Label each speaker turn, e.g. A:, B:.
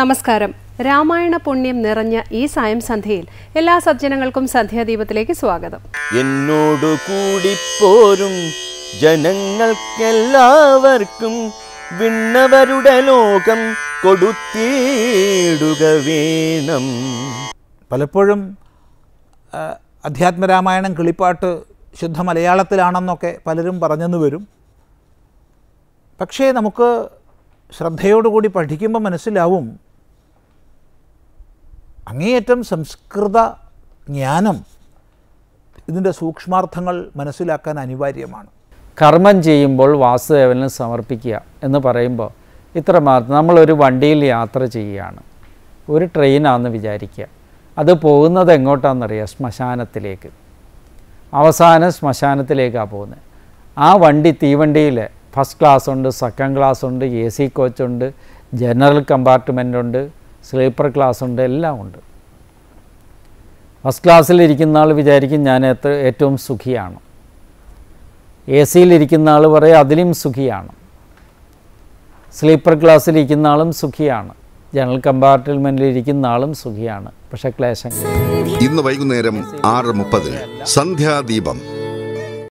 A: നമസ്കാരം രാമായണ പുണ്യം നിറഞ്ഞ ഈ സായം സന്ധ്യയിൽ എല്ലാ സജ്ജനങ്ങൾക്കും സന്ധ്യാദീപത്തിലേക്ക് സ്വാഗതം
B: എന്നോട് പോരും ജനങ്ങൾക്കെല്ലാവർക്കും വിണ്ണവരുടെ ലോകം
A: കൊടുത്തിടുക വേണം പലപ്പോഴും അധ്യാത്മരാമായണം കിളിപ്പാട്ട് ശുദ്ധ മലയാളത്തിലാണെന്നൊക്കെ പലരും പറഞ്ഞെന്ന് വരും പക്ഷേ നമുക്ക് ശ്രദ്ധയോടുകൂടി പഠിക്കുമ്പോൾ മനസ്സിലാവും അങ്ങേയറ്റം സംസ്കൃത ജ്ഞാനം ഇതിൻ്റെ സൂക്ഷ്മാർത്ഥങ്ങൾ മനസ്സിലാക്കാൻ അനിവാര്യമാണ് കർമ്മം
C: ചെയ്യുമ്പോൾ വാസുദേവന് സമർപ്പിക്കുക എന്ന് പറയുമ്പോൾ ഇത്ര മാത്രം നമ്മളൊരു വണ്ടിയിൽ യാത്ര ചെയ്യുകയാണ് ഒരു ട്രെയിനാണെന്ന് വിചാരിക്കുക അത് പോകുന്നത് എങ്ങോട്ടാണെന്നറിയാം ശ്മശാനത്തിലേക്ക് അവസാനം ശ്മശാനത്തിലേക്കാണ് പോകുന്നത് ആ വണ്ടി തീവണ്ടിയിൽ ഫസ്റ്റ് ക്ലാസ് ഉണ്ട് സെക്കൻഡ് ക്ലാസ് ഉണ്ട് എ സി കോച്ചുണ്ട് ജനറൽ കമ്പാർട്ട്മെൻ്റ് ഉണ്ട് സ്ലീപ്പർ ക്ലാസ് ഉണ്ട് എല്ലാം ഉണ്ട് ഫസ്റ്റ് ക്ലാസ്സിൽ ഇരിക്കുന്ന ആൾ വിചാരിക്കും ഞാൻ ഏറ്റവും സുഖിയാണ് എ സിയിലിരിക്കുന്ന ആൾ പറയും അതിലും സുഖിയാണ് സ്ലീപ്പർ ക്ലാസ്സിലിരിക്കുന്ന ആളും സുഖിയാണ് ജനറൽ കമ്പാർട്ട്മെന്റിൽ ഇരിക്കുന്ന ആളും സുഖിയാണ് പക്ഷേ ക്ലേശം
A: ഇന്ന് വൈകുന്നേരം ആറ് മുപ്പതിന് സന്ധ്യാദീപം